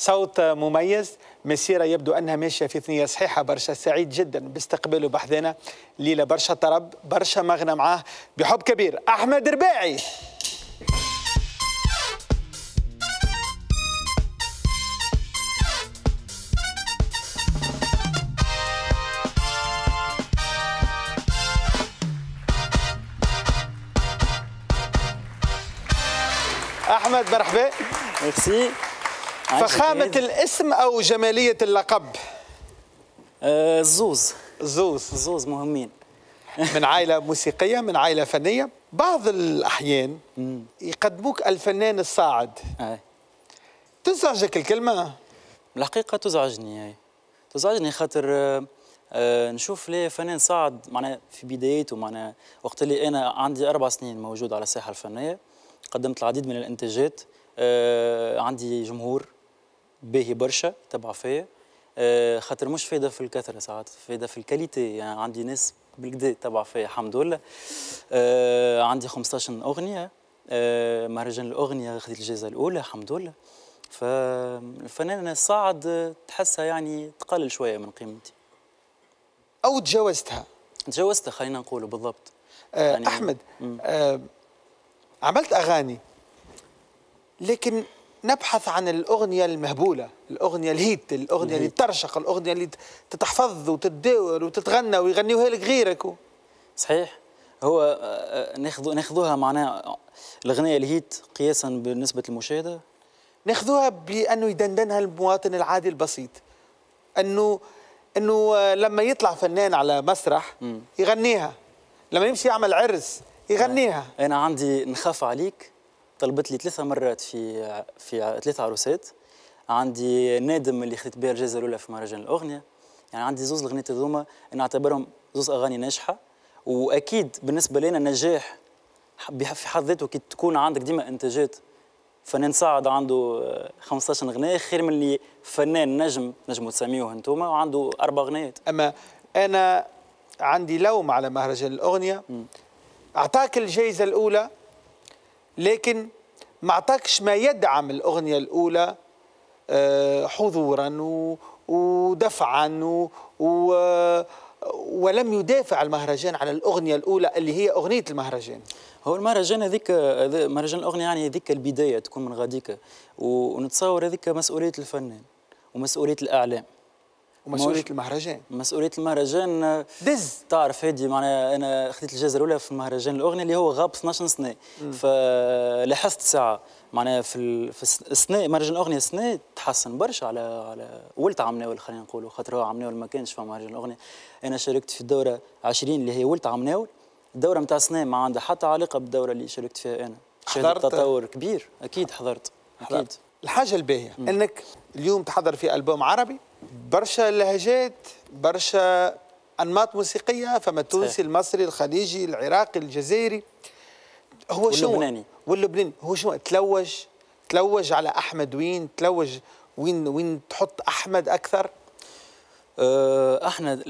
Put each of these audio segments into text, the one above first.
صوت مميز مسيرة يبدو أنها ماشية في ثنية صحيحة برشا سعيد جدا باستقباله بحذنا ليلة برشا طرب برشا مغنى معاه بحب كبير أحمد رباعي احمد مرحبا ميرسي فخامة الاسم أو جمالية اللقب؟ الزوز آه، الزوز الزوز مهمين من عائلة موسيقية من عائلة فنية بعض الأحيان يقدموك الفنان الصاعد أي. تزعجك الكلمة؟ الحقيقة تزعجني هي. تزعجني خاطر أه, آه، نشوف ليه فنان صاعد معناها في بدايته معناها وقت اللي انا عندي اربع سنين موجود على الساحه الفنيه قدمت العديد من الانتاجات أه عندي جمهور باهي برشا تبع فيا آه، خاطر مش فايده في الكثره ساعات فايده في الكاليتي يعني عندي ناس بالكدا تبع فيا الحمد لله آه، عندي 15 اغنيه آه، مهرجان الاغنيه خدت الجائزه الاولى الحمد لله فالفنانة صعد تحسها يعني تقلل شوية من قيمتي أو تجاوزتها تجاوزتها خلينا نقوله بالضبط آه يعني أحمد آه عملت أغاني لكن نبحث عن الأغنية المهبولة الأغنية الهيت الأغنية اللي ترشق الأغنية اللي تتحفظ وتتداور وتتغنى ويغنيوها لك غيرك و... صحيح هو آه، آه، ناخذوها ناخذوها معناها آه، الأغنية الهيت قياسا بالنسبة للمشاهدة ناخذوها بأنه يدندنها المواطن العادي البسيط أنه أنه لما يطلع فنان على مسرح يغنيها لما يمشي يعمل عرس يغنيها أنا عندي نخاف عليك طلبت لي ثلاثة مرات في في ثلاثة عروسات عندي نادم اللي خذيت بها الجائزة الأولى في مهرجان الأغنية يعني عندي زوز الغنيات هذوما نعتبرهم زوز أغاني ناجحة وأكيد بالنسبة لنا نجاح في حد ذاته كي تكون عندك ديما إنتاجات فنان سعد عنده 15 غناية خير من اللي فنان نجم نجموا تسميوه انتوما وعنده أربع غنايات أما أنا عندي لوم على مهرجان الأغنية أعطاك الجائزة الأولى لكن ما عطاكش ما يدعم الأغنية الأولى آه، حضورا ودفعا ولم يدافع المهرجان على الأغنية الأولى اللي هي أغنية المهرجان هو المهرجان هذيك مهرجان الأغنية يعني هذيك البداية تكون من غاديك ونتصور هذيك مسؤولية الفنان ومسؤولية الإعلام ومسؤوليه المهرجان مسؤوليه المهرجان آه، دز تعرف هادي معناها انا خديت الجائزه الاولى في مهرجان الاغنيه اللي هو غاب 12 سنه فلاحظت آه، ساعه معناها في في السنه مهرجان الاغنيه السنه تحسن برشا على على ولت عمناول ناول خلينا نقولوا خاطر هو عمناول ناول ما كانش في مهرجان الاغنيه انا شاركت في الدوره 20 اللي هي ولت عمناول ناول الدوره نتاع السنه ما عندها حتى علاقه بالدوره اللي شاركت فيها انا حضرت تطور كبير اكيد حضرت اكيد الحاجه الباهيه انك اليوم تحضر في البوم عربي برشا لهجات برشا انماط موسيقيه فما التونسي المصري الخليجي العراقي الجزائري هو واللبناني. شو واللبناني واللبناني هو شو تلوج تلوج على احمد وين تلوج وين وين تحط احمد اكثر أه، احنا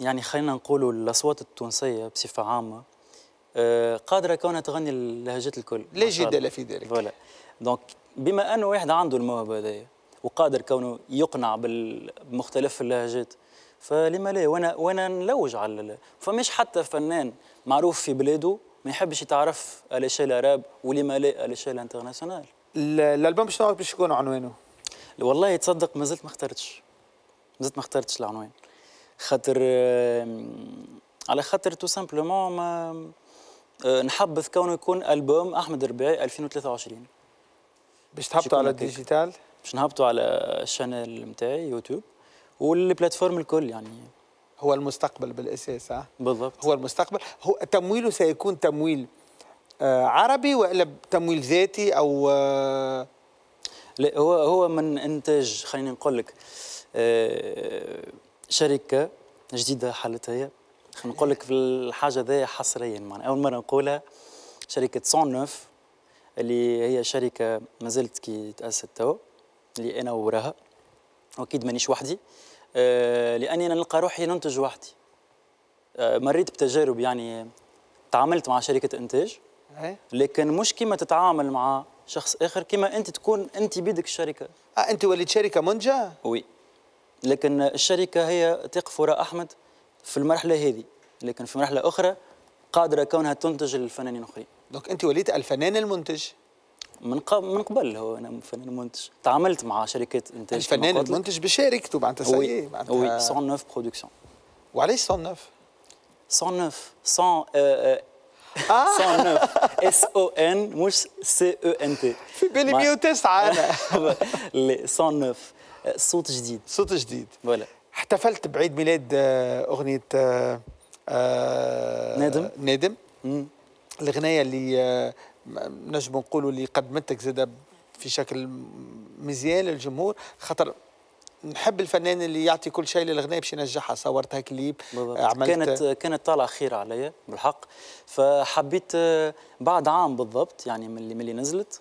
يعني خلينا نقولوا الاصوات التونسيه بصفه عامه أه، قادره كونها تغني اللهجات الكل لا جدال في ذلك فوالا دونك بما انه واحد عنده الموهبه هذه وقادر كونه يقنع بمختلف اللهجات فلما لا وانا وانا نلوج على فمش حتى فنان معروف في بلاده ما يحبش يتعرف على شيء العرب ولما لا على شيء الانترناسيونال الالبوم باش تعرف باش يكون عنوانه والله تصدق ما زلت ما اخترتش ما زلت ما اخترتش العنوان خاطر على خاطر تو سامبلومون ما آه، نحبذ كونه يكون البوم احمد ربيعي 2023 باش تحبطوا على الديجيتال باش نهبطوا على الشانل نتاعي يوتيوب والبلاتفورم الكل يعني هو المستقبل بالاساس ها بالضبط هو المستقبل هو تمويله سيكون تمويل آه عربي والا تمويل ذاتي او آه لا هو هو من انتاج خليني نقول لك آه شركه جديده حالتها هي نقول لك في الحاجه ذي حصريا معنا اول مره نقولها شركه سون نوف اللي هي شركه ما زلت كي تاسست تو اللي انا وراها واكيد مانيش وحدي آه، لاني انا نلقى روحي ننتج وحدي آه، مريت بتجارب يعني تعاملت مع شركه انتاج إيه؟ لكن مش كيما تتعامل مع شخص اخر كيما انت تكون انت بيدك الشركه اه انت وليت شركه منجه وي لكن الشركه هي تقف وراء احمد في المرحله هذه لكن في مرحله اخرى قادره كونها تنتج الفنانين الاخرين دونك انت وليت الفنان المنتج من قبل من قبل هو انا فنان منتج تعاملت مع شركه انتاج الفنان يعني المنتج بشركته معناتها سي معناتها وي 109 برودكسيون وعلاش 109 109 100 109 اس او ان مش سي او ان تي في بالي 109 انا لا 109 آه، صوت جديد صوت جديد فوالا احتفلت بعيد ميلاد آه، اغنيه آه، نادم نادم الغنايه اللي نجم نقولوا اللي قدمتك زاده في شكل مزيان للجمهور خاطر نحب الفنان اللي يعطي كل شيء للغناء باش ينجحها صورتها كليب عملت كانت كانت طالعه خير عليا بالحق فحبيت بعد عام بالضبط يعني من اللي, من اللي نزلت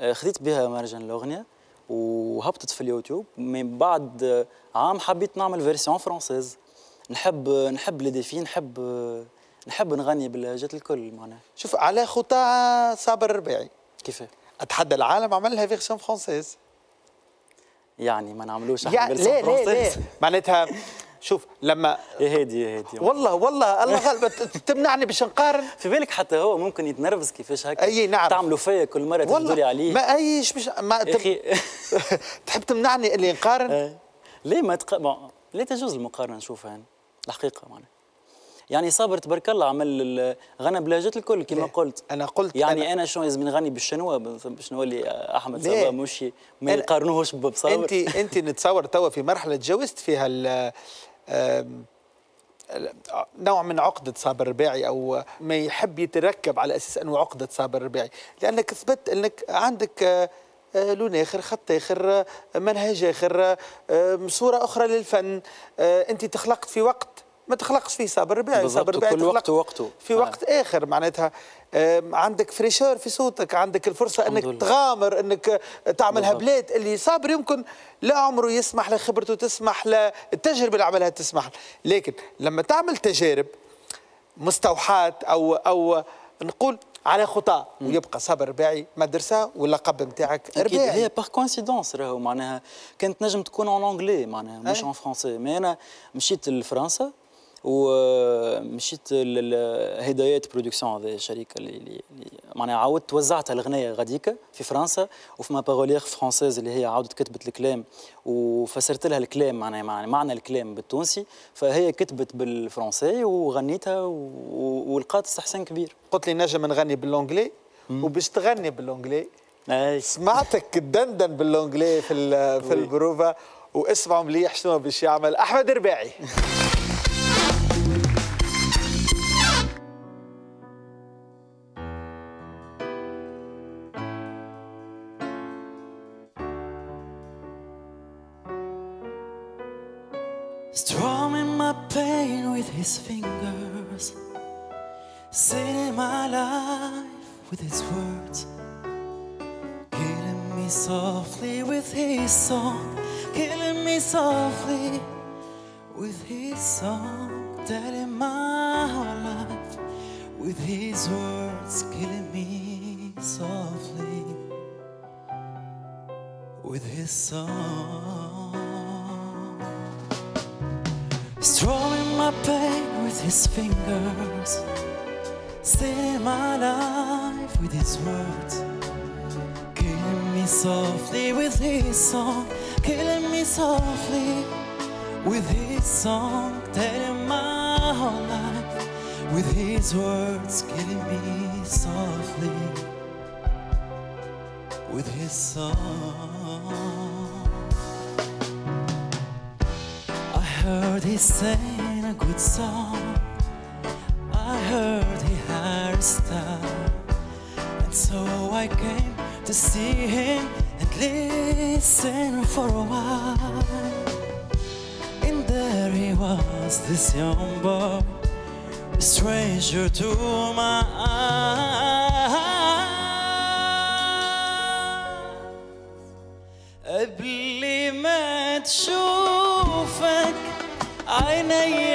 آه، خذيت بها مهرجان الاغنيه وهبطت في اليوتيوب من بعد عام حبيت نعمل فيرسيون فرونسيز نحب نحب لي ديفي نحب نحب نغني باللهجات الكل معناها شوف على خطى صابر الرباعي كيفاه اتحدى العالم عملها فيغسيون فرونسيز يعني ما نعملوش احنا يعني فرونسيز معناتها شوف لما يا هادي يا هادي والله والله الله غالب تمنعني باش نقارن في بالك حتى هو ممكن يتنرفز كيفاش هكا اي نعم تعملوا فيا كل مره تدوري عليه ما ايش مش ما اخي تحب تمنعني اللي نقارن أه. ليه ما تق... ليه تجوز المقارنه نشوفها انا الحقيقه معناها يعني صابر تبارك الله عمل غنى بلهجات الكل كما قلت انا قلت يعني انا, أنا شنو لازم نغني بالشنوا باش اللي احمد صابر مش ما يقارنوهش بصابر انت انت نتصور توا في مرحله تجاوزت فيها نوع من عقدة صابر رباعي أو ما يحب يتركب على أساس أنه عقدة صابر رباعي لأنك ثبت أنك عندك آه، آه، لون اخر خط اخر آه، منهج اخر صوره اخرى للفن انت تخلقت في وقت ما تخلقش فيه صابر الربيع صابر الربيع كل وقت وقته في وقت آه. اخر معناتها عندك فريشور في صوتك عندك الفرصه انك لله. تغامر انك تعمل هبلات اللي صابر يمكن لا عمره يسمح لا خبرته تسمح لا التجربه اللي عملها تسمح لكن لما تعمل تجارب مستوحات او او نقول على خطا ويبقى صابر رباعي مدرسه واللقب نتاعك رباعي هي باغ كوانسيدونس راهو معناها كانت نجم تكون اون انجلي معناها مش اون فرونسي مي انا مشيت لفرنسا ومشيت آه، لهدايات برودكسيون هذا الشركه اللي معناها عاودت وزعتها الاغنيه غاديكا في فرنسا وفي ما باغوليغ فرونسيز اللي هي عاودت كتبت الكلام وفسرت لها الكلام معناها معنى, معنى الكلام بالتونسي فهي كتبت بالفرنسي وغنيتها ولقات استحسان كبير قلت لي نجم نغني باللونجلي وباش تغني باللونجلي سمعتك دندن باللونجلي في في البروفا واسمعوا مليح شنو باش يعمل احمد رباعي Strumming my pain with his fingers Singing my life with his words Killing me softly with his song Killing me softly with his song Telling my whole life with his words Killing me softly with his song Drawing my pain with his fingers Stealing my life with his words Killing me softly with his song Killing me softly with his song Telling my whole life with his words Killing me softly with his song heard he sang a good song. I heard he had a star. And so I came to see him and listen for a while. And there he was, this young boy, a stranger to my eyes. عيني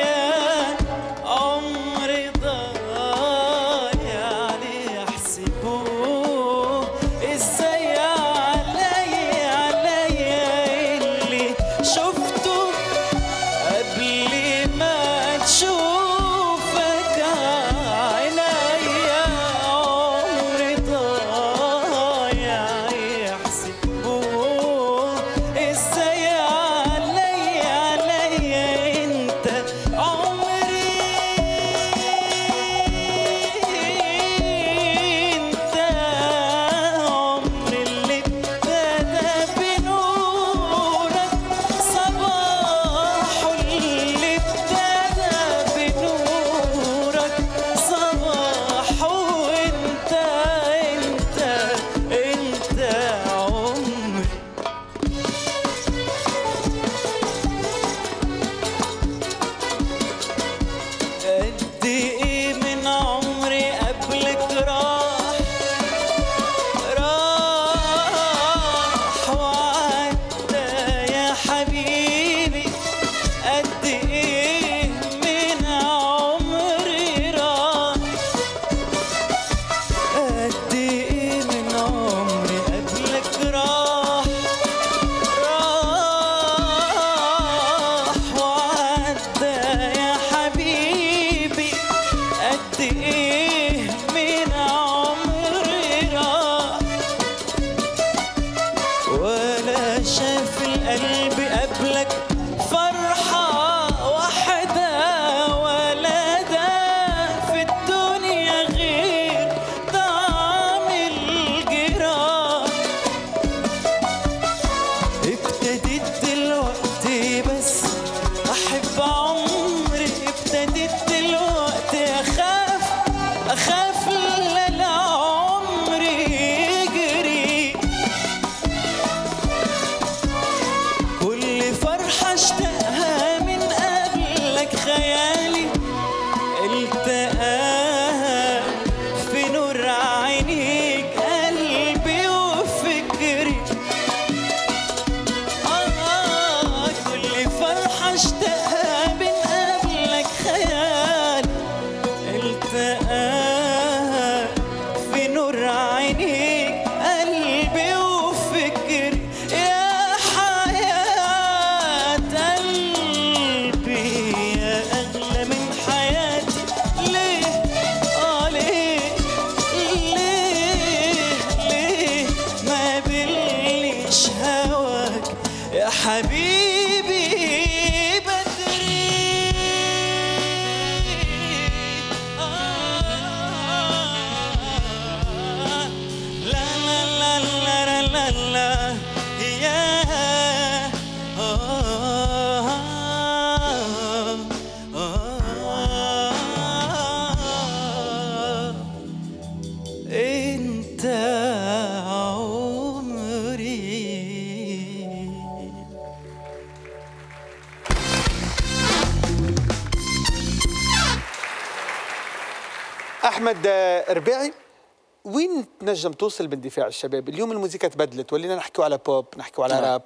احمد ربيعي وين تنجم توصل باندفاع الشباب اليوم الموسيقى تبدلت ولينا نحكيو على بوب نحكيو على راب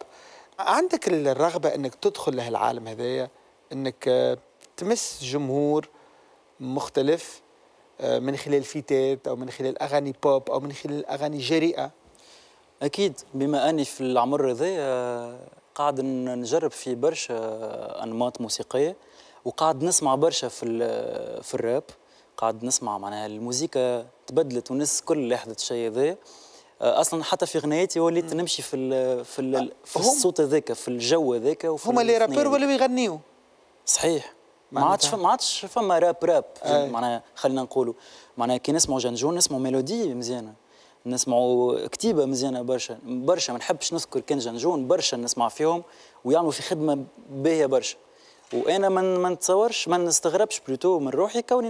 نعم. عندك الرغبه انك تدخل لهالعالم هذايا انك آه، تمس جمهور مختلف آه، من خلال فيتات او من خلال اغاني بوب او من خلال اغاني جريئه اكيد بما اني في العمر هذايا قاعد نجرب في برشا انماط موسيقيه وقاعد نسمع برشا في في الراب قاعد نسمع معناها الموسيقى تبدلت والناس كل لاحظت الشيء هذا آه، اصلا حتى في غنايتي وليت نمشي في الـ في, الـ آه، في الصوت هذاك في الجو هذاك هما اللي رابور ولاو يغنيو صحيح ما عادش ما عادش فما راب راب آه. معناها خلينا نقولوا معناها كي نسمعوا جنجون نسمعوا ميلودي مزيانه نسمعوا كتيبه مزيانه برشا برشا ما نحبش نذكر كان جنجون برشا نسمع فيهم ويعملوا في خدمه باهيه برشا وانا ما نتصورش ما نستغربش بلوتو من روحي كوني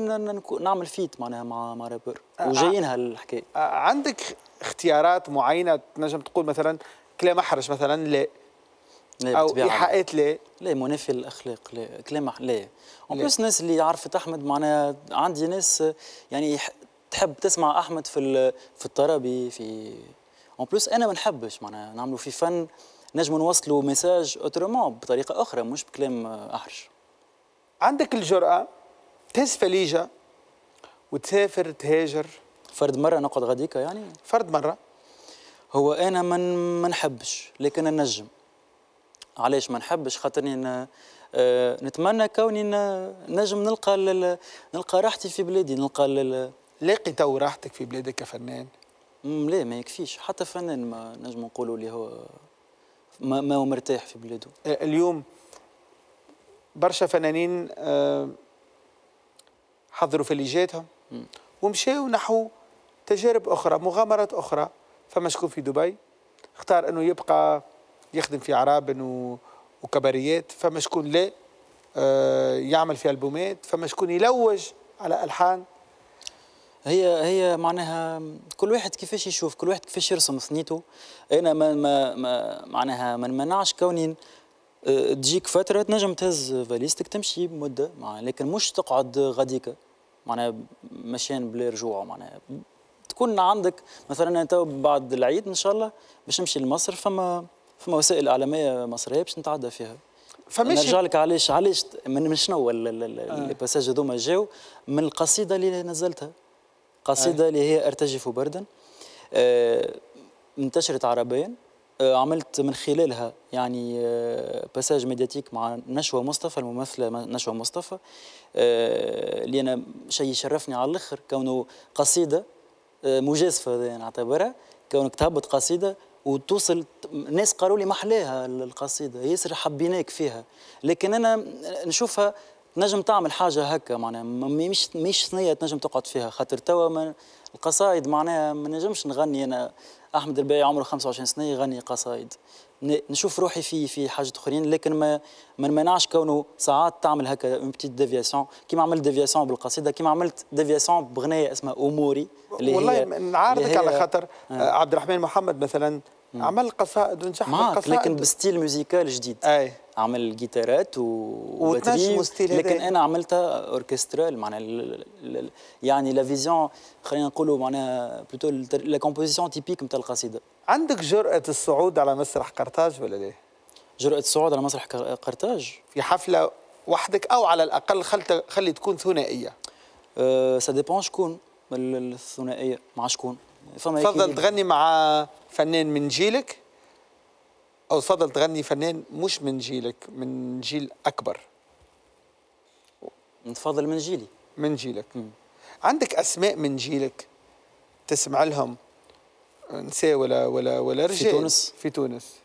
نعمل فيت معناها مع مع رابور آه، آه، وجايينها الحكايه آه، عندك اختيارات معينه تنجم تقول مثلا كلام احرج مثلا لا او ايحاءات لا لا منافي للاخلاق لا كلام لا اون بليس الناس اللي عرفت احمد معناها عندي ناس يعني تحب تسمع احمد في في الطربي في اون بليس انا ما نحبش معناها نعملوا في فن نجم نوصلوا ميساج اوترومون بطريقه اخرى مش بكلام آه، احرج عندك الجرأة تهز فليجة وتسافر تهاجر فرد مرة نقعد غاديكا يعني؟ فرد مرة هو أنا ما من نحبش لكن نجم علاش ما نحبش خاطرني آه نتمنى كوني نجم نلقى لل... نلقى راحتي في بلادي نلقى لل... لاقي تو راحتك في بلادك كفنان؟ لا ما يكفيش حتى فنان ما نجم نقولوا اللي هو ما, ما هو مرتاح في بلاده أه، اليوم برشا فنانين أه، حضروا جاتهم ومشاو نحو تجارب اخرى مغامرات اخرى فما شكون في دبي اختار انه يبقى يخدم في عراب و... وكباريات فما شكون لا آه يعمل في البومات فما شكون يلوج على الحان هي هي معناها كل واحد كيفاش يشوف كل واحد كيفاش يرسم ثنيته انا ما ما, ما معناها ما نمنعش كوني آه، تجيك فتره تنجم تهز فاليستك تمشي مده معناها لكن مش تقعد غاديك معناها مشان بلا رجوع معناها تكون عندك مثلا انا تو بعد العيد ان شاء الله باش نمشي لمصر فما فما وسائل اعلاميه مصريه باش نتعدى فيها فماشي نرجع لك علاش علاش من شنو آه. الباساج هذوما جاو من القصيده اللي نزلتها قصيدة آه. اللي هي أرتجف بردا انتشرت آه، عربيا آه، عملت من خلالها يعني باساج ميدياتيك مع نشوى مصطفى الممثله نشوى مصطفى اللي انا شيء يشرفني على الاخر كونه قصيده مجازفه نعتبرها كونك تهبط قصيده وتوصل الناس قالوا لي محلاها القصيده ياسر حبيناك فيها لكن انا نشوفها تنجم تعمل حاجه هكا معناها مش مش ثنيه تنجم تقعد فيها خاطر توا القصايد معناها ما نجمش نغني انا احمد الباي عمره 25 سنه يغني قصايد نشوف روحي في في حاجه اخرين لكن ما ما نمنعش كونه ساعات تعمل هكا اون بتيت ديفياسيون كيما عملت ديفياسيون بالقصيده كيما عملت ديفياسيون بغنيه اسمها اموري اللي والله هي والله نعارضك على خاطر آه. عبد الرحمن محمد مثلا عمل قصائد ونجح معك لكن بستيل ميوزيكال جديد اي عمل جيتارات و لكن انا عملتها اوركسترال معناها يعني لا فيزيون خلينا نقولوا معناها بلوتو لا كومبوزيسيون تيبيك نتاع القصيده عندك جرأة الصعود على مسرح قرطاج ولا ليه؟ جرأة الصعود على مسرح قرطاج في حفلة وحدك او على الاقل خلي تكون ثنائية أه سا ديبون شكون الثنائية مع شكون تفضل تغني مع فنان من جيلك او تفضل تغني فنان مش من جيلك من جيل اكبر نتفضل من جيلي من جيلك م. عندك اسماء من جيلك تسمع لهم نساء ولا ولا ولا رجال في تونس في تونس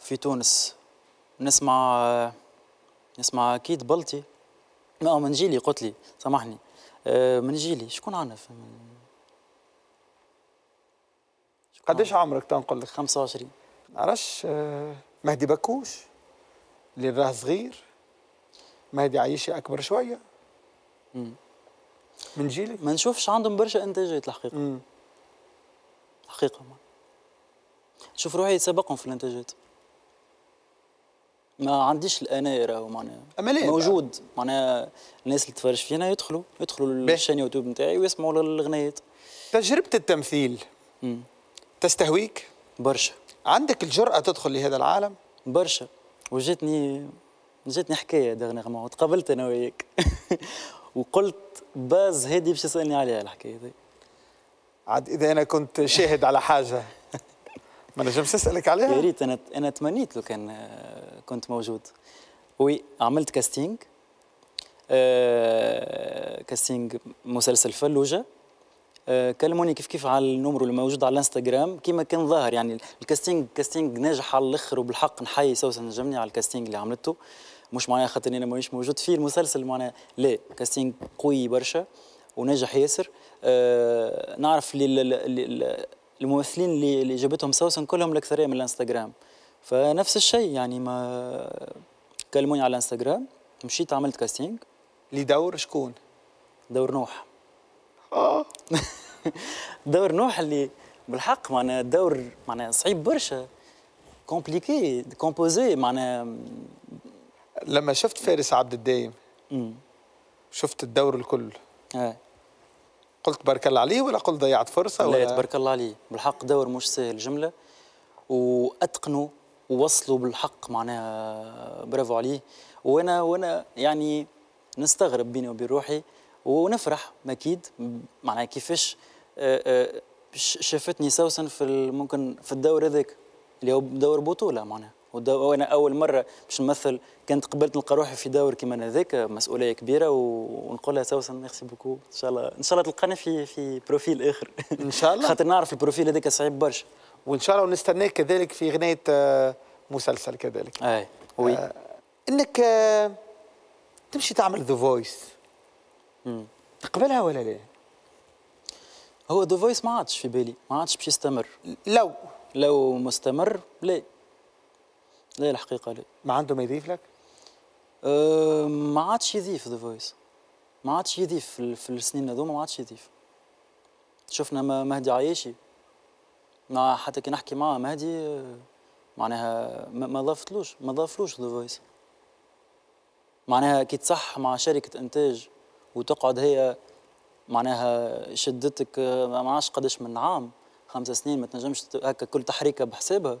في تونس نسمع نسمع اكيد بلطي ما من جيلي قلت لي سامحني آه، من جيلي شكون عندنا قديش عمرك تنقل لك 25 عرفش آه، مهدي بكوش اللي راه صغير مهدي عايشة اكبر شويه مم. من جيلك ما نشوفش عندهم برشا انتاجات الحقيقه مم. الحقيقه ما. نشوف روحي سبقهم في الانتاجات ما عنديش الانا راهو معناها موجود معناها الناس اللي تفرج فينا يدخلوا يدخلوا للشان يوتيوب نتاعي ويسمعوا للغنيات تجربه التمثيل مم. تستهويك برشا عندك الجرأة تدخل لهذا العالم برشا وجاتني جاتني حكاية دغنيغمون وتقابلت أنا وياك وقلت باز هذه باش يسألني عليها الحكاية دي عاد إذا أنا كنت شاهد على حاجة ما نجمش نسألك عليها يا ريت أنا أنا تمنيت لو كان آه، كنت موجود وي عملت كاستينج آه كاستينج مسلسل فلوجة آه، كلموني كيف كيف على النمر اللي موجود على الانستغرام كيما كان ظاهر يعني الكاستينج كاستينج ناجح على الاخر وبالحق نحيي سوسن نجمني على الكاستينج اللي عملته مش معناها خاطر انا مانيش موجود فيه المسلسل معناها لا كاستينج قوي برشا ونجح ياسر أه نعرف اللي الممثلين اللي, اللي جابتهم سوسن كلهم الاكثريه من الانستغرام فنفس الشيء يعني ما كلموني على الانستغرام مشيت عملت كاستينج لدور شكون؟ دور نوح اه دور نوح اللي بالحق معناها دور معناها صعيب برشا كومبليكي كومبوزي معناها لما شفت فارس عبد الدايم شفت الدور الكل آه. قلت بارك الله عليه ولا قلت ضيعت فرصه ولا لا تبارك الله عليه بالحق دور مش سهل جمله واتقنوا ووصلوا بالحق معناها برافو عليه وانا وانا يعني نستغرب بيني وبين روحي ونفرح اكيد معناها كيفاش آه، آه، شافتني سوسن في ممكن في الدور هذاك اللي هو دور بطوله معناها وانا اول مره باش نمثل كانت قبلت نلقى روحي في دور كيما هذاك مسؤوليه كبيره ونقول لها سوسن ميرسي بوكو ان شاء الله ان شاء الله تلقاني في في بروفيل اخر ان شاء الله خاطر نعرف البروفيل هذاك صعيب برشا وان شاء الله ونستناك كذلك في غنايه آه، مسلسل كذلك اي وي آه انك آه تمشي تعمل ذا فويس تقبلها ولا لا؟ هو ذا فويس ما عادش في بالي ما عادش باش يستمر لو لو مستمر لا لا الحقيقه لا ما عنده ما يضيف لك؟ أه، ما عادش يضيف ذا فويس ما عادش يضيف في السنين هذوما ما عادش يضيف شفنا مهدي عياشي مع حتى كي نحكي معاه مهدي معناها ما ضافتلوش ما ضافلوش ذا فويس معناها كي تصح مع شركه انتاج وتقعد هي معناها شدتك ما عادش قداش من عام خمسة سنين ما تنجمش هكا كل تحريكه بحسابها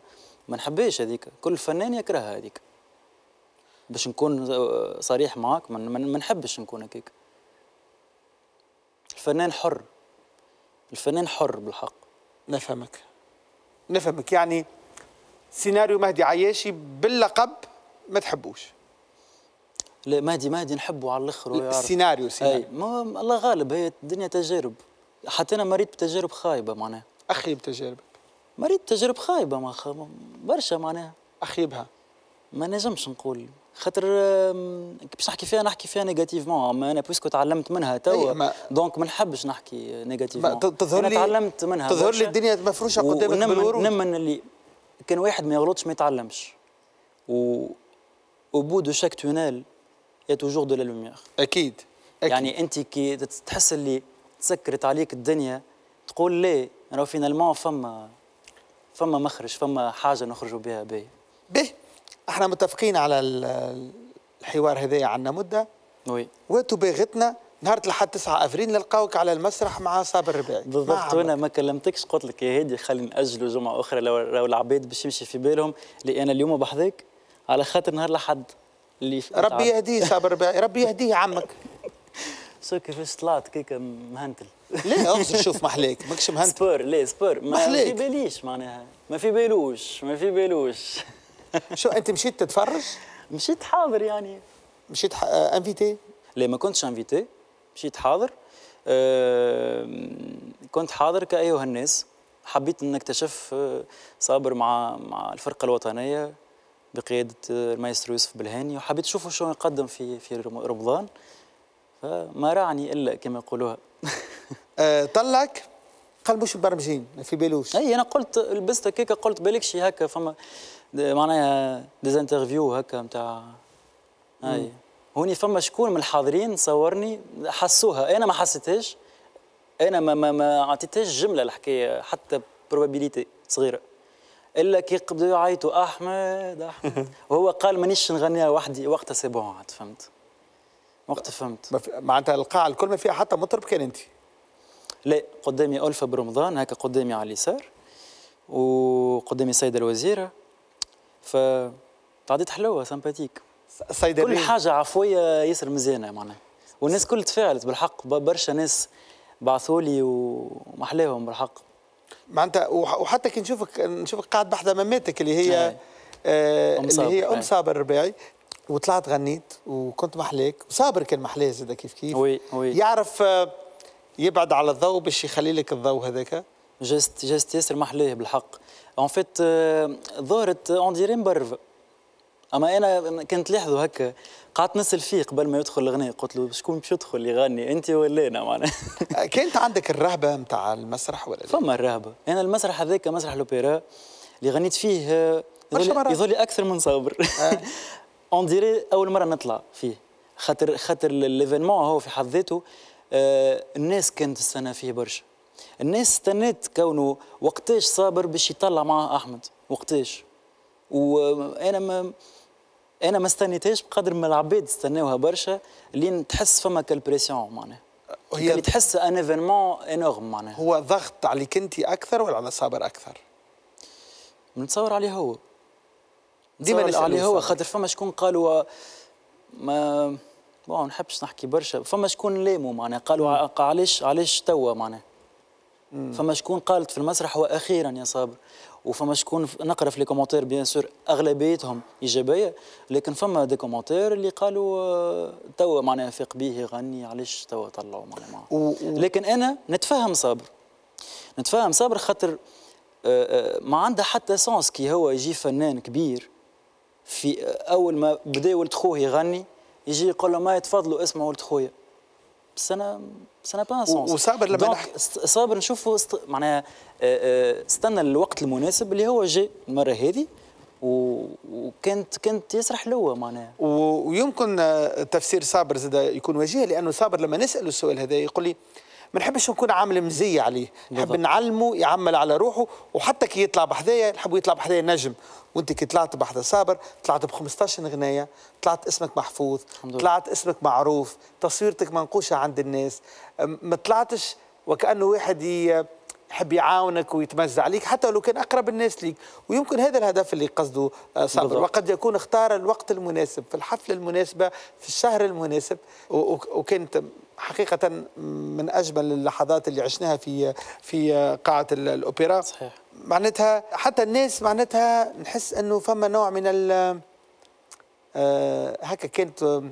ما نحبهاش هذيك كل فنان يكرهها هذيك باش نكون آه، صريح معاك ما نحبش نكون هكاك الفنان حر الفنان حر بالحق نفهمك نفهمك يعني سيناريو مهدي عياشي باللقب ما تحبوش لا مهدي مهدي نحبه على الاخر السيناريو سيناريو ما الله غالب هي الدنيا تجارب حتى انا مريت بتجارب خايبه معناها اخيب تجارب مريت بتجارب خايبه ما خ... برشا معناها اخيبها ما نجمش نقول خاطر باش نحكي فيها نحكي فيها نيجاتيفمون اما انا بويسكو تعلمت منها توا دونك ما نحبش نحكي نيجاتيفمون تظهر لي تعلمت منها تظهر لي الدنيا مفروشه قدامك بالورود نمن اللي كان واحد ما يغلطش ما يتعلمش و او بو دو شاك تونيل il y a toujours de la lumière اكيد اكيد يعني انت كي تحس اللي تسكرت عليك الدنيا تقول لي راه فينالمون فما فما مخرج فما حاجه نخرجوا بها باهي باهي احنا متفقين على الحوار هذايا عندنا مده وي وتباغتنا نهار الأحد 9 افريل نلقاوك على المسرح مع صابر الرباعي بالضبط وانا ما كلمتكش قلت لك يا هادي خلي ناجلوا جمعه اخرى لو العباد باش يمشي في بالهم لان اليوم بحذاك على خاطر نهار الأحد اللي ربي يهديه صابر ربي يهديه عمك سو كيفاش طلعت كيك مهنتل ليه اقصد شوف محليك ماكش مهنتل سبور ليه سبور ما في باليش معناها ما في بالوش ما في بالوش شو انت مشيت تتفرج؟ مشيت حاضر يعني مشيت ح... آه انفيتي؟ لا ما كنتش انفيتي مشيت حاضر آه كنت حاضر كأيها الناس حبيت نكتشف آه، صابر مع مع الفرقه الوطنيه بقياده المايسترو يوسف بلهاني وحبيت اشوفه شو يقدم في في رمضان فما رعني الا كما يقولوها آه، طلعك قلبوش برمجين ما في بالوش اي انا قلت لبست هكاك قلت بالك شي هكا فما معناها ديزانترفيو هكا نتاع اي هوني فما شكون من الحاضرين صورني حسوها انا ما حسيتهاش انا ما ما, ما عطيتهاش جمله الحكايه حتى بروبابيليتي صغيره الا كي بداو يعيطوا احمد احمد وهو قال مانيش نغنيها وحدي وقتها سي بون عاد فهمت وقتها فهمت معناتها القاعه الكل ما فيها حتى مطرب كان انت لا قدامي ألفة برمضان هكا قدامي على اليسار وقدامي السيدة الوزيرة ف تعديت حلوة سامباتيك السيدة كل حاجة عفوية ياسر مزيانة معناها والناس كل تفاعلت بالحق برشا ناس بعثوا لي ومحلاهم بالحق معناتها وحتى كي نشوفك نشوفك قاعد بحذا مماتك اللي هي آه اللي هي ام صابر الربيعي وطلعت غنيت وكنت محليك وصابر كان محليه زاد كيف كيف وي وي يعرف آه، يبعد على الضوء باش يخلي لك الضوء هذاك جست جست ياسر محليه بالحق اون آه، فيت ظهرت اون ديري مبرفه اما انا كنت لحظه هكا قعدت نسال فيه قبل ما يدخل الغناء قلت له شكون باش يدخل يغني انت ولا انا معناها آه، كانت عندك الرهبه نتاع المسرح ولا فما الرهبه انا المسرح هذاك مسرح الاوبرا اللي غنيت فيه يظل اكثر من صابر اون آه. ديري اول مره نطلع فيه خاطر خاطر ليفينمون هو في حد ذاته آه، الناس كانت تستنى فيه برشا الناس استنت كونه وقتاش صابر باش يطلع معاه احمد وقتاش وانا ما انا ما استنيتهاش بقدر ما العباد استناوها برشا لين تحس فما كالبريسيون معناها هي اللي تحس ان ايفينمون انورم معناها هو ضغط عليك انت اكثر ولا على صابر اكثر؟ نتصور عليه هو ديما عليه هو خاطر فما شكون قالوا ما بون نحبش نحكي برشا فما شكون لاموا معناها قالوا علاش علاش توا معناها فما شكون قالت في المسرح واخيرا يا صابر وفما شكون نقرا في لي كومونتير بيان سور اغلبيتهم ايجابيه لكن فما دي كومونتير اللي قالوا آه، توا معناها فيق بيه يغني علاش توا طلعوا معناها و... لكن انا نتفهم صابر نتفهم صابر خاطر آه، آه، ما عنده حتى سونس كي هو يجي فنان كبير في اول ما بدا ولد خوه يغني يجي يقول له ما تفضلوا اسمعوا ولد خويا بس انا بس انا با سونس وصابر لما نح... صابر نشوفه است... معناها آه، آه، استنى الوقت المناسب اللي هو جاء المره هذه و... وكانت كانت يسرح حلوه معناها و... ويمكن آه، تفسير صابر زاد يكون وجيه لانه صابر لما نساله السؤال هذا يقول لي ما نحبش نكون عامل مزيه عليه نحب نعلمه يعمل على روحه وحتى كي يطلع بحذايا نحب يطلع بحذايا نجم وانت كي طلعت بحدا صابر طلعت ب 15 غنايه طلعت اسمك محفوظ طلعت اسمك معروف تصويرتك منقوشه عند الناس ما طلعتش وكانه واحد يحب يعاونك ويتمزع عليك حتى لو كان اقرب الناس ليك ويمكن هذا الهدف اللي قصده آه، صابر بالضبط. وقد يكون اختار الوقت المناسب في الحفله المناسبه في الشهر المناسب وكانت حقيقه من اجمل اللحظات اللي عشناها في في قاعه الاوبرا صحيح معناتها حتى الناس معناتها نحس انه فما نوع من ال آه، هكا كانت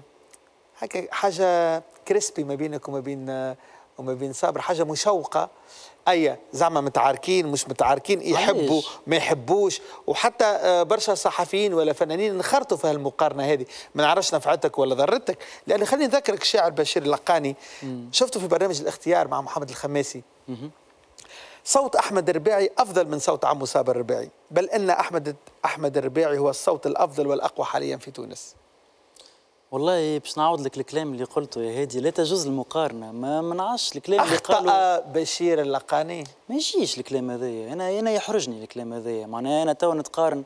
هكا حاجه كريسبي ما بينك وما بين وما بين صابر حاجه مشوقه اي زعما متعاركين مش متعاركين يحبوا ما يحبوش وحتى آه، برشا صحفيين ولا فنانين انخرطوا في هالمقارنه هذه ما نعرفش نفعتك ولا ضرتك لان خليني نذكرك الشاعر بشير اللقاني شفته في برنامج الاختيار مع محمد الخماسي صوت أحمد الربيعي أفضل من صوت عمو صابر الربيعي بل إن أحمد أحمد الربيعي هو الصوت الأفضل والأقوى حاليا في تونس والله باش نعاود لك الكلام اللي قلته يا هادي لا تجوز المقارنه ما منعش الكلام اللي قاله اخطا بشير اللقاني ما يجيش الكلام هذايا انا انا يحرجني الكلام هذايا معناها انا تو نتقارن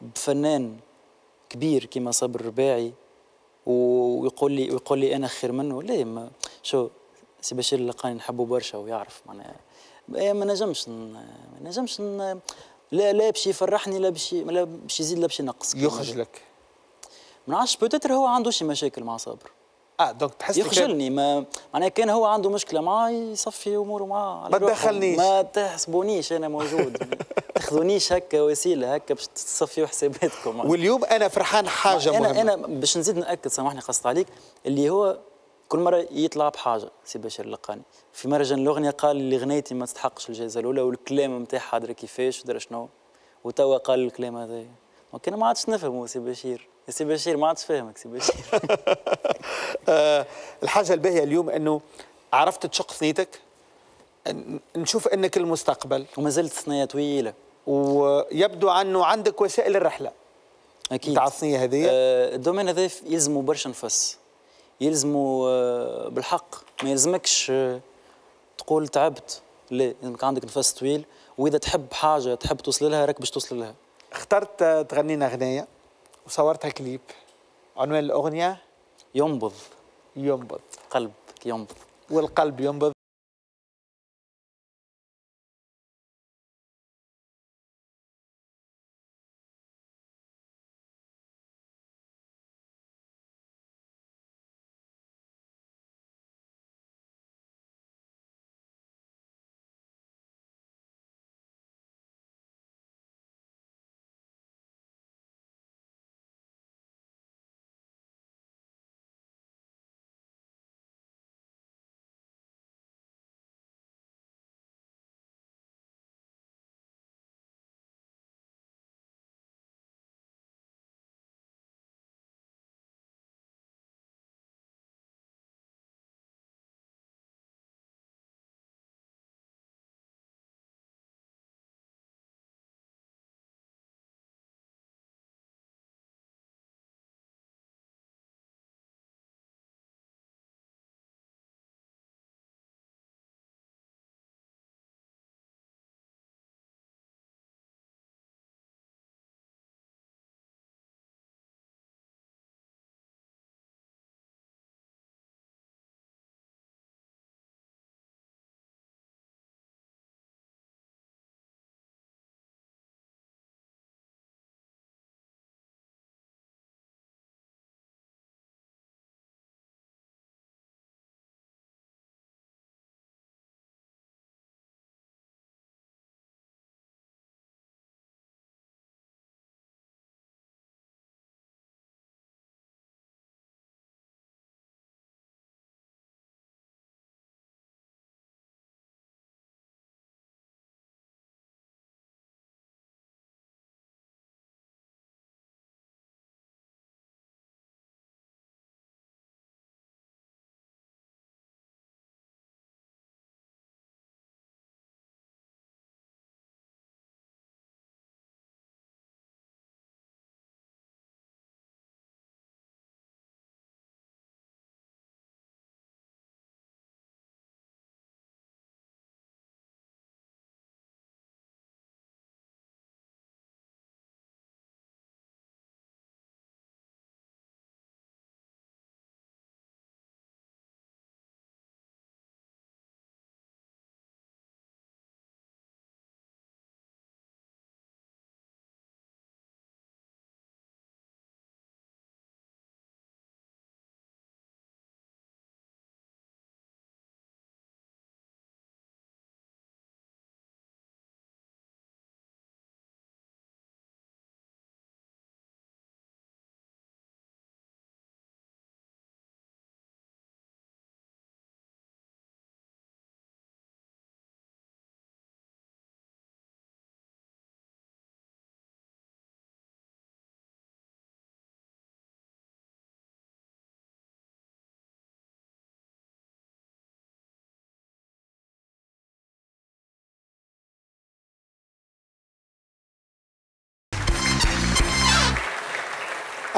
بفنان كبير كيما صابر الرباعي ويقول لي ويقول لي انا خير منه لا ما شو سي بشير اللقاني نحبه برشا ويعرف معناها إيه، ما نجمش ما نجمش لا لا باش يفرحني لا باش لا باش يزيد لا باش ينقص يخجلك ما نعرفش بوتيتر هو عنده شي مشاكل مع صابر اه دونك تحس يخجلني ما معناها كان هو عنده مشكله معاه يصفي اموره معاه ما تدخلنيش ما تحسبونيش انا موجود تاخذونيش هكا وسيله هكا باش تصفيوا حساباتكم واليوم انا فرحان حاجه مهمه انا انا باش نزيد ناكد سامحني قصت عليك اللي هو كل مره يطلع بحاجه سي بشير اللقاني في مهرجان الاغنيه قال اللي غنيتي ما تستحقش الجائزه الاولى والكلام نتاعها درا كيفاش ودرا شنو وتوا قال الكلام هذا دونك انا ما عادش نفهمه سي بشير سي بشير ما عادش فاهمك سي بشير آه، الحاجه الباهيه اليوم انه عرفت تشق ثنيتك نشوف انك المستقبل وما زلت ثنيه طويله ويبدو انه عندك وسائل الرحله اكيد تاع الثنيه هذه آه، الدومين هذا يلزموا برشا نفس يلزموا آه، بالحق ما يلزمكش آه، تقول تعبت لا انك عندك نفس طويل واذا تحب حاجه تحب توصل لها راك باش توصل لها اخترت آه، تغنينا غنايه وصورتها كليب عنوان الاغنيه ينبض ينبض قلب ينبض والقلب ينبض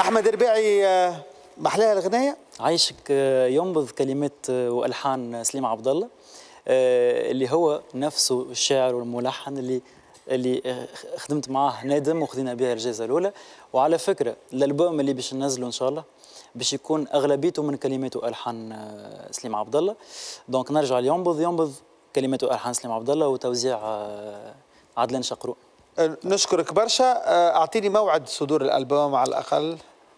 احمد ربيعي آه، محلاها الغنايه عايشك آه، ينبذ كلمات آه، والحان سليم عبد الله اللي هو نفسه الشاعر والملحن اللي اللي خدمت معاه نادم وخدينا بها الجائزه الاولى وعلى فكره الالبوم اللي باش ننزله ان شاء الله باش يكون اغلبيته من كلمات والحان سليم عبد الله دونك نرجع لينبذ ينبذ كلمات والحان سليم عبد الله وتوزيع عدلان شقرو نشكرك برشا اعطيني موعد صدور الالبوم على الاقل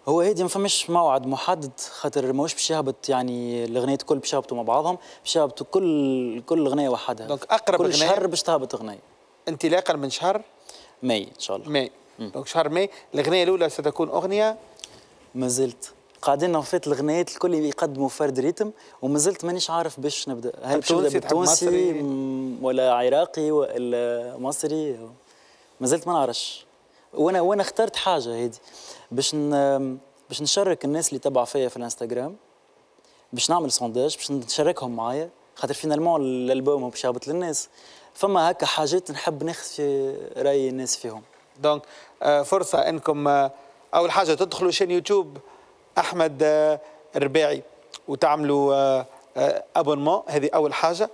هو هيدي ما فماش موعد محدد خاطر ماهوش باش يهبط يعني الاغنيات الكل باش يهبطوا مع بعضهم باش يهبطوا كل كل اغنيه وحدها دونك اقرب كل غنية شهر باش تهبط اغنيه انطلاقا من شهر ماي ان شاء الله ماي دونك شهر ماي الاغنيه الاولى ستكون اغنيه ما زلت قاعدين فات الاغنيات الكل يقدموا فرد ريتم وما زلت مانيش عارف باش نبدا هل باش نبدا بالتونسي ولا عراقي ولا مصري ما زلت ما نعرفش وانا وانا اخترت حاجه هيدي باش باش نشارك الناس اللي تبع فيا في الانستغرام باش نعمل سونداج باش نشاركهم معايا خاطر فينالمون الالبوم باش يهبط للناس فما هكا حاجات نحب ناخذ في راي الناس فيهم دونك euh, فرصه انكم آه، اول حاجه تدخلوا شان يوتيوب احمد الرباعي آه، وتعملوا ابونمون آه، هذه اول حاجه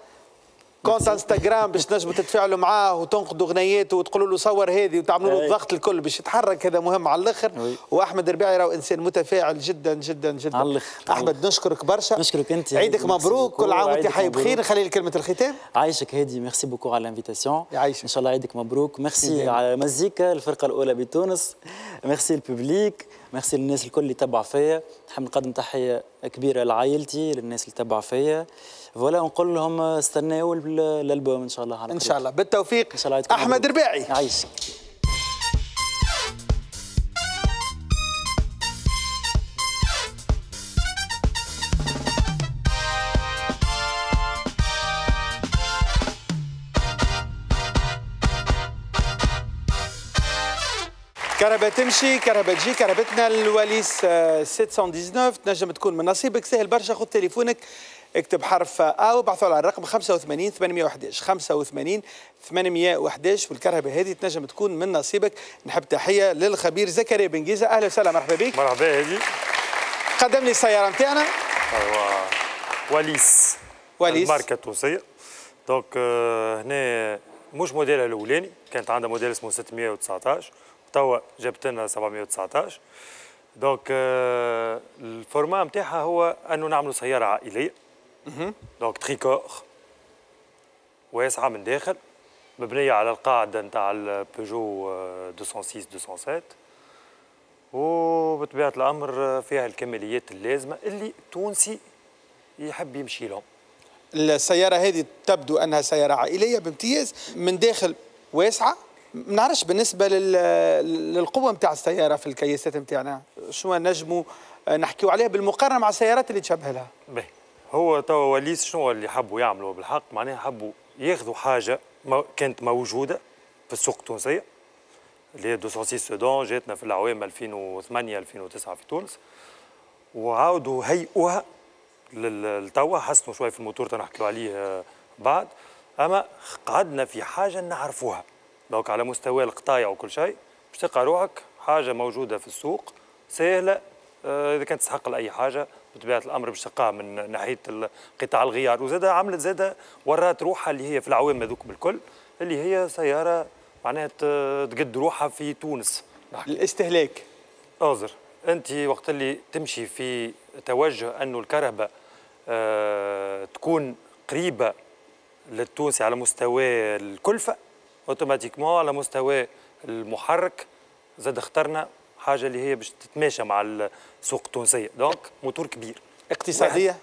كونت انستغرام باش تنجموا تتفاعلوا معاه وتنقدوا غنياته وتقولوا له صور هذه وتعملوا له الضغط الكل باش يتحرك هذا مهم على الاخر واحمد ربيعي راهو انسان متفاعل جدا جدا جدا على الاخر احمد نشكرك برشا نشكرك انت عيدك مبروك كل عام وانت حي بخير نخلي لك كلمه الختام عايشك هادي ميرسي بوكو على الانفيتاسيون يعيشك ان شاء الله عيدك مبروك ميرسي على مزيكا الفرقه الاولى بتونس ميرسي الببليك ميرسي للناس الكل اللي تبع فيا نحب نقدم تحيه كبيره لعائلتي للناس اللي تبع فيا فوالا نقول لهم استناوا الالبوم ان شاء الله على ان شاء الله بالتوفيق ان شاء الله احمد رباعي عايش كهرباء تمشي كهرباء تجي كهربتنا الواليس 719 آه، تنجم تكون من نصيبك سهل برشا خذ تليفونك اكتب حرف ا وابعثوا على الرقم 85 811 85 811 والكهرباء هذه تنجم تكون من نصيبك نحب تحيه للخبير زكريا بن جيزه اهلا وسهلا مرحبا بك مرحبا هذه قدم لي السياره نتاعنا ايوا واليس واليس الماركه التونسيه دونك آه، هنا مش موديلها الاولاني كانت عندها موديل اسمه 619 توا جبت لنا 719 دونك آه، الفورما نتاعها هو انه نعملوا سياره عائليه دونك تريكور واسعه من داخل مبنيه على القاعده نتاع البيجو 206 207 وبطبيعه الامر آه، فيها الكماليات اللازمه اللي التونسي يحب يمشي لهم السياره هذه تبدو انها سياره عائليه بامتياز من داخل واسعه ما نعرفش بالنسبه للقوه نتاع السياره في الكياسات نتاعنا شنو نجموا نحكيوا عليها بالمقارنه مع السيارات اللي تشبه لها باهي هو توا وليس شنو اللي حبوا يعملوا بالحق معناها حبوا ياخذوا حاجه كانت موجوده في السوق التونسيه اللي هي 206 سودان جاتنا في العوام 2008 2009 في تونس وعاودوا هيئوها للتوا حسنوا شويه في الموتور تنحكيوا عليه بعد اما قعدنا في حاجه نعرفوها دونك على مستوى القطايع وكل شيء باش تلقى روحك حاجه موجوده في السوق سهله آه، اذا كانت تستحق لاي حاجه بطبيعه الامر باش تلقاها من ناحيه قطاع الغيار وزاد عملت زاد ورات روحها اللي هي في العوام هذوك بالكل اللي هي سياره معناها تقد روحها في تونس الاستهلاك اوزر انت وقت اللي تمشي في توجه انه الكهرباء أه تكون قريبه للتونسي على مستوى الكلفه اوتوماتيكمون على مستوى المحرك زاد اخترنا حاجه اللي هي باش تتماشى مع السوق التونسيه دونك موتور كبير اقتصاديه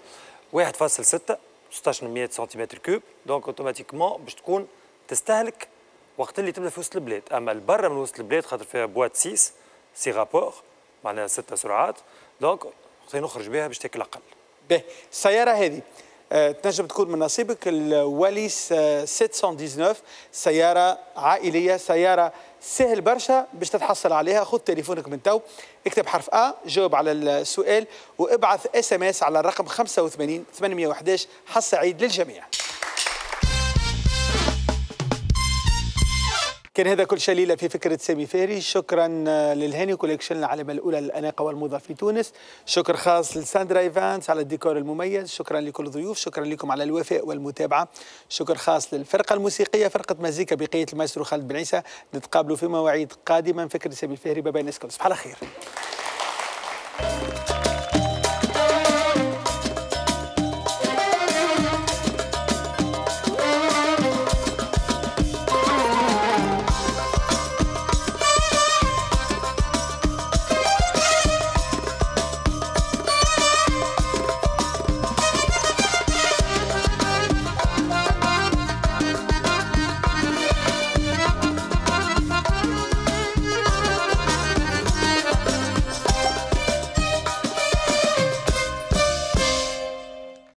1.6 1600 سنتيمتر كوب دونك اوتوماتيكمون باش تكون تستهلك وقت اللي تبدا في وسط البلاد اما البرة من وسط البلاد خاطر فيها بواط 6 سي رابور معناها 6 سرعات دونك وقت نخرج بها باش تاكل اقل. باهي السياره هذه آه، تنجم تكون من نصيبك الواليس 619 سيارة عائلية سيارة سهل برشا باش تتحصل عليها خذ تليفونك من تو اكتب حرف ا جاوب على السؤال وابعث اس ام اس على الرقم 85 811 حصه عيد للجميع كان هذا كل شليله في فكره سامي فاري شكرا آه، للهاني كوليكشن العلامه الاولى للاناقه والموضه في تونس شكر خاص لساندرا ايفانس على الديكور المميز شكرا لكل الضيوف شكرا لكم على الوفاء والمتابعه شكر خاص للفرقه الموسيقيه فرقه مزيكا بقيه المايسترو خالد بن عيسى نتقابلوا في مواعيد قادمه فكره سامي فاري بابا نسكن صباح الخير